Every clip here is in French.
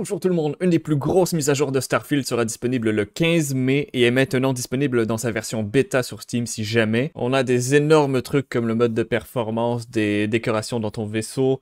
Bonjour tout le monde, une des plus grosses mises à jour de Starfield sera disponible le 15 mai et est maintenant disponible dans sa version bêta sur Steam si jamais. On a des énormes trucs comme le mode de performance, des décorations dans ton vaisseau,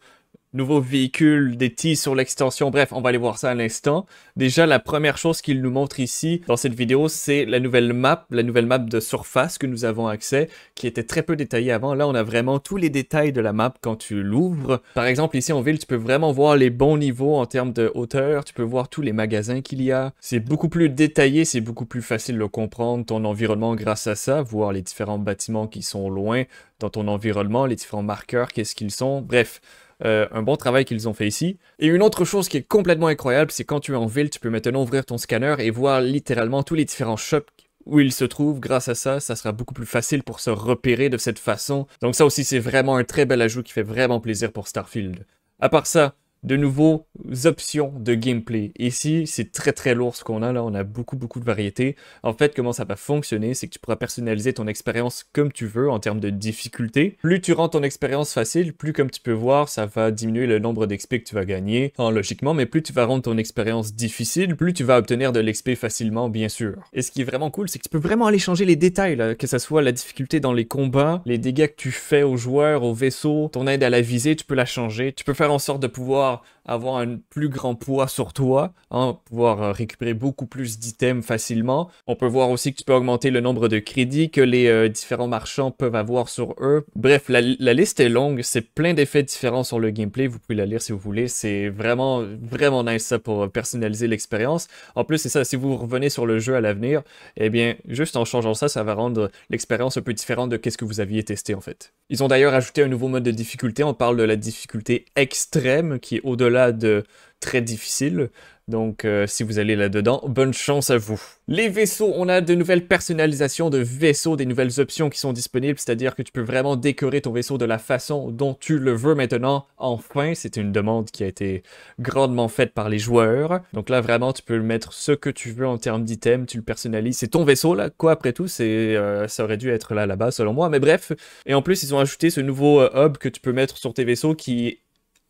nouveau véhicule, des T sur l'extension, bref, on va aller voir ça à l'instant. Déjà, la première chose qu'il nous montre ici dans cette vidéo, c'est la nouvelle map, la nouvelle map de surface que nous avons accès, qui était très peu détaillée avant. Là, on a vraiment tous les détails de la map quand tu l'ouvres. Par exemple, ici en ville, tu peux vraiment voir les bons niveaux en termes de hauteur, tu peux voir tous les magasins qu'il y a. C'est beaucoup plus détaillé, c'est beaucoup plus facile de comprendre ton environnement grâce à ça, voir les différents bâtiments qui sont loin dans ton environnement, les différents marqueurs, qu'est-ce qu'ils sont, bref. Euh, un bon travail qu'ils ont fait ici. Et une autre chose qui est complètement incroyable, c'est quand tu es en ville, tu peux maintenant ouvrir ton scanner et voir littéralement tous les différents shops où ils se trouvent. Grâce à ça, ça sera beaucoup plus facile pour se repérer de cette façon. Donc ça aussi, c'est vraiment un très bel ajout qui fait vraiment plaisir pour Starfield. À part ça, de nouveaux options de gameplay. Ici, c'est très très lourd ce qu'on a là, on a beaucoup beaucoup de variétés. En fait, comment ça va fonctionner, c'est que tu pourras personnaliser ton expérience comme tu veux en termes de difficulté. Plus tu rends ton expérience facile, plus comme tu peux voir, ça va diminuer le nombre d'XP que tu vas gagner, en hein, logiquement, mais plus tu vas rendre ton expérience difficile, plus tu vas obtenir de l'XP facilement, bien sûr. Et ce qui est vraiment cool, c'est que tu peux vraiment aller changer les détails, que ce soit la difficulté dans les combats, les dégâts que tu fais aux joueurs, aux vaisseaux, ton aide à la visée, tu peux la changer, tu peux faire en sorte de pouvoir well, avoir un plus grand poids sur toi, hein, pouvoir euh, récupérer beaucoup plus d'items facilement. On peut voir aussi que tu peux augmenter le nombre de crédits que les euh, différents marchands peuvent avoir sur eux. Bref, la, liste est longue, c'est plein d'effets différents sur le gameplay, vous pouvez la lire si vous voulez, c'est vraiment, vraiment nice ça pour euh, personnaliser l'expérience. En plus, c'est ça, si vous revenez sur le jeu à l'avenir, eh bien, juste en changeant ça, ça va rendre l'expérience un peu différente de ce que vous aviez testé en fait. Ils ont d'ailleurs ajouté un nouveau mode de difficulté, on parle de la difficulté extrême qui est au-delà de très difficile. Donc, euh, si vous allez là-dedans, bonne chance à vous. Les vaisseaux, on a de nouvelles personnalisations de vaisseaux, des nouvelles options qui sont disponibles, c'est-à-dire que tu peux vraiment décorer ton vaisseau de la façon dont tu le veux maintenant. Enfin, c'est une demande qui a été grandement faite par les joueurs. Donc là, vraiment, tu peux mettre ce que tu veux en termes d'items, tu le personnalises. C'est ton vaisseau, là, quoi, après tout, c'est, euh, ça aurait dû être là, là-bas, selon moi, mais bref. Et en plus, ils ont ajouté ce nouveau euh, hub que tu peux mettre sur tes vaisseaux qui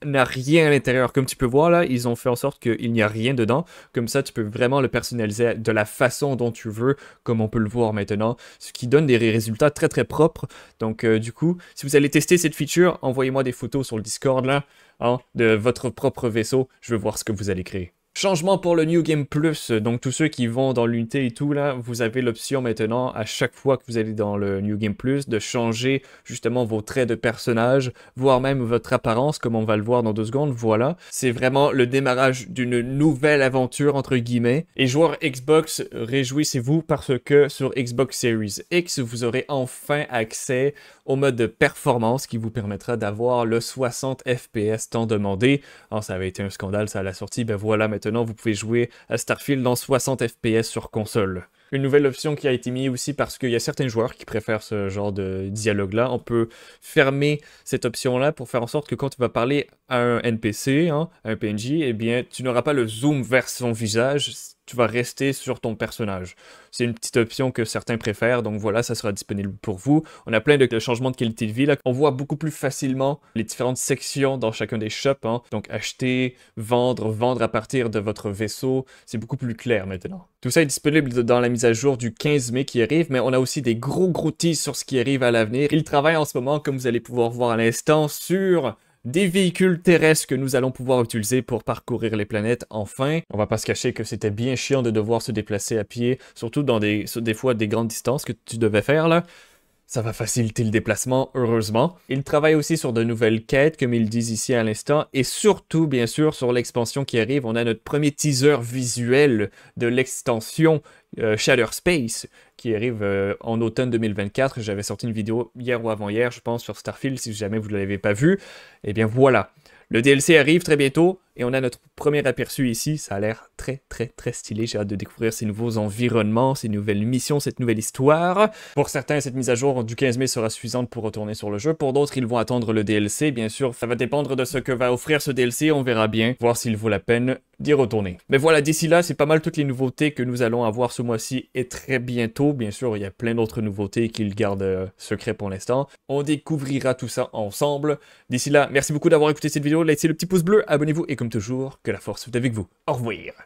n'a rien à l'intérieur. Comme tu peux voir là, ils ont fait en sorte qu'il n'y a rien dedans. Comme ça, tu peux vraiment le personnaliser de la façon dont tu veux, comme on peut le voir maintenant, ce qui donne des résultats très très propres. Donc euh, du coup, si vous allez tester cette feature, envoyez-moi des photos sur le Discord là, hein, de votre propre vaisseau. Je veux voir ce que vous allez créer. Changement pour le New Game Plus, donc tous ceux qui vont dans l'unité et tout, là, vous avez l'option maintenant, à chaque fois que vous allez dans le New Game Plus, de changer justement vos traits de personnage, voire même votre apparence, comme on va le voir dans deux secondes, voilà. C'est vraiment le démarrage d'une nouvelle aventure, entre guillemets. Et joueurs Xbox, réjouissez-vous parce que sur Xbox Series X, vous aurez enfin accès au mode de performance qui vous permettra d'avoir le 60 FPS tant demandé. Alors, oh, ça avait été un scandale, ça à la sortie, ben voilà maintenant maintenant vous pouvez jouer à Starfield en 60 FPS sur console. Une nouvelle option qui a été mise aussi parce qu'il y a certains joueurs qui préfèrent ce genre de dialogue-là. On peut fermer cette option-là pour faire en sorte que quand tu vas parler un NPC, hein, un PNJ, et eh bien, tu n'auras pas le zoom vers son visage, tu vas rester sur ton personnage. C'est une petite option que certains préfèrent, donc voilà, ça sera disponible pour vous. On a plein de, changements de qualité de vie, on voit beaucoup plus facilement les différentes sections dans chacun des shops, hein. donc acheter, vendre, vendre à partir de votre vaisseau, c'est beaucoup plus clair maintenant. Tout ça est disponible dans la mise à jour du 15 mai qui arrive, mais on a aussi des gros gros sur ce qui arrive à l'avenir. Ils travaillent en ce moment, comme vous allez pouvoir voir à l'instant, sur des véhicules terrestres que nous allons pouvoir utiliser pour parcourir les planètes enfin. On va pas se cacher que c'était bien chiant de devoir se déplacer à pied, surtout dans des, des fois des grandes distances que tu devais faire là. Ça va faciliter le déplacement, heureusement. Ils travaillent aussi sur de nouvelles quêtes, comme ils disent ici à l'instant, et surtout, bien sûr, sur l'expansion qui arrive. On a notre premier teaser visuel de l'extension euh, Shadow Space qui arrive euh, en automne 2024. J'avais sorti une vidéo hier ou avant-hier, je pense, sur Starfield, si jamais vous ne l'avez pas vu. Eh bien voilà. Le DLC arrive très bientôt. Et on a notre premier aperçu ici. Ça a l'air très, très, très stylé. J'ai hâte de découvrir ces nouveaux environnements, ces nouvelles missions, cette nouvelle histoire. Pour certains, cette mise à jour du 15 mai sera suffisante pour retourner sur le jeu. Pour d'autres, ils vont attendre le DLC. Bien sûr, ça va dépendre de ce que va offrir ce DLC. On verra bien, voir s'il vaut la peine d'y retourner. Mais voilà, d'ici là, c'est pas mal toutes les nouveautés que nous allons avoir ce mois-ci et très bientôt. Bien sûr, il y a plein d'autres nouveautés qu'ils gardent euh, secrets secret pour l'instant. On découvrira tout ça ensemble. D'ici là, merci beaucoup d'avoir écouté cette vidéo. Laissez le petit pouce bleu, abonnez-vous et comme toujours, que la force soit avec vous. Au revoir.